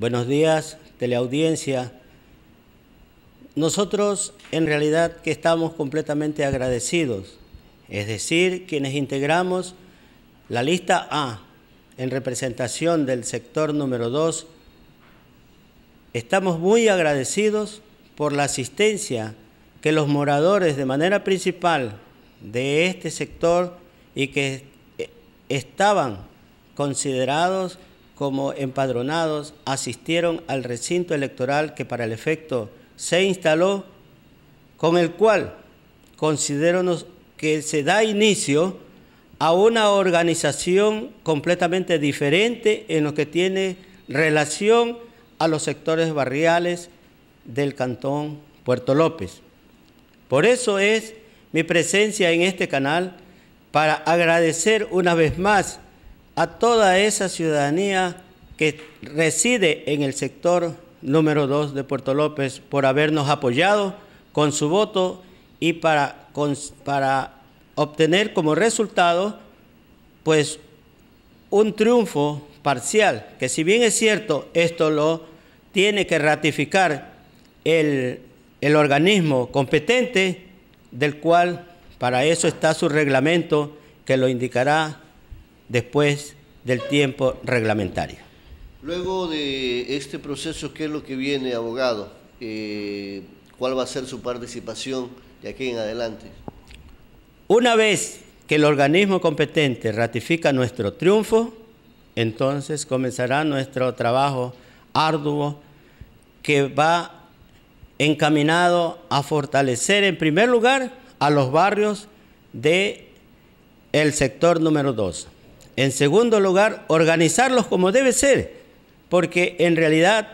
Buenos días, teleaudiencia. Nosotros en realidad que estamos completamente agradecidos, es decir, quienes integramos la lista A en representación del sector número 2, estamos muy agradecidos por la asistencia que los moradores de manera principal de este sector y que eh, estaban considerados como empadronados asistieron al recinto electoral que para el efecto se instaló, con el cual considero que se da inicio a una organización completamente diferente en lo que tiene relación a los sectores barriales del Cantón Puerto López. Por eso es mi presencia en este canal para agradecer una vez más a toda esa ciudadanía que reside en el sector número 2 de Puerto López por habernos apoyado con su voto y para, para obtener como resultado pues un triunfo parcial, que si bien es cierto, esto lo tiene que ratificar el, el organismo competente, del cual para eso está su reglamento que lo indicará después del tiempo reglamentario. Luego de este proceso, ¿qué es lo que viene, abogado? Eh, ¿Cuál va a ser su participación de aquí en adelante? Una vez que el organismo competente ratifica nuestro triunfo, entonces comenzará nuestro trabajo arduo que va encaminado a fortalecer en primer lugar a los barrios de sector número 2 en segundo lugar, organizarlos como debe ser, porque en realidad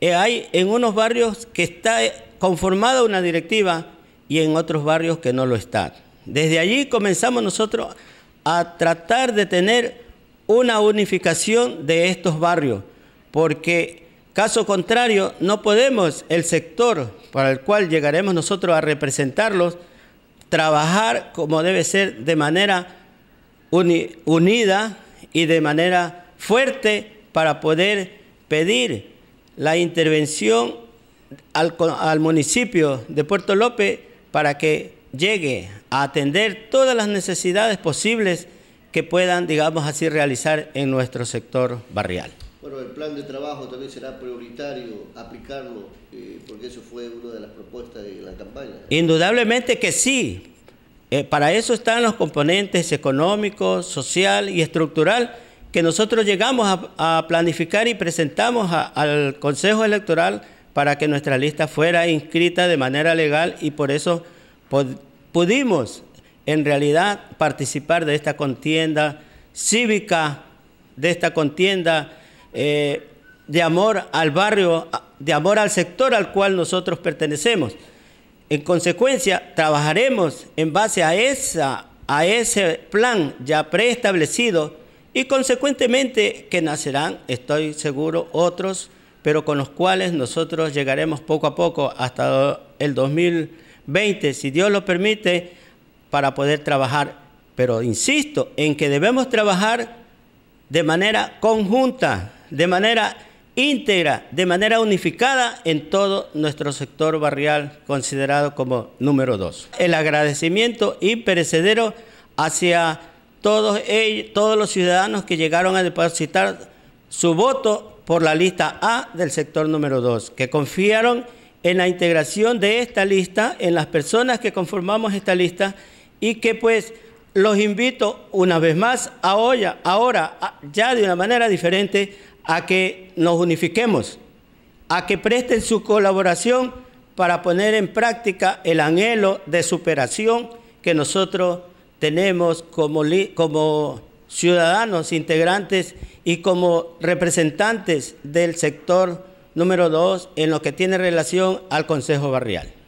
eh, hay en unos barrios que está eh, conformada una directiva y en otros barrios que no lo está. Desde allí comenzamos nosotros a tratar de tener una unificación de estos barrios, porque caso contrario no podemos el sector para el cual llegaremos nosotros a representarlos trabajar como debe ser de manera unida y de manera fuerte para poder pedir la intervención al, al municipio de Puerto López para que llegue a atender todas las necesidades posibles que puedan, digamos así, realizar en nuestro sector barrial. Bueno, el plan de trabajo también será prioritario aplicarlo, eh, porque eso fue una de las propuestas de la campaña. Indudablemente que sí, eh, para eso están los componentes económicos, social y estructural que nosotros llegamos a, planificar y presentamos al Consejo Electoral para que nuestra lista fuera inscrita de manera legal y por eso pudimos en realidad participar de esta contienda cívica, de esta contienda eh, de amor al barrio, de amor al sector al cual nosotros pertenecemos. En consecuencia, trabajaremos en base a, esa, a ese plan ya preestablecido y consecuentemente que nacerán, estoy seguro, otros, pero con los cuales nosotros llegaremos poco a poco hasta el 2020, si Dios lo permite, para poder trabajar. Pero insisto en que debemos trabajar de manera conjunta, de manera íntegra, de manera unificada en todo nuestro sector barrial considerado como número dos El agradecimiento y imperecedero hacia todos, ellos, todos los ciudadanos que llegaron a depositar su voto por la lista A del sector número 2, que confiaron en la integración de esta lista, en las personas que conformamos esta lista y que pues los invito una vez más a ahora, ahora ya de una manera diferente a que nos unifiquemos, a que presten su colaboración para poner en práctica el anhelo de superación que nosotros tenemos como, como ciudadanos integrantes y como representantes del sector número 2 en lo que tiene relación al Consejo Barrial.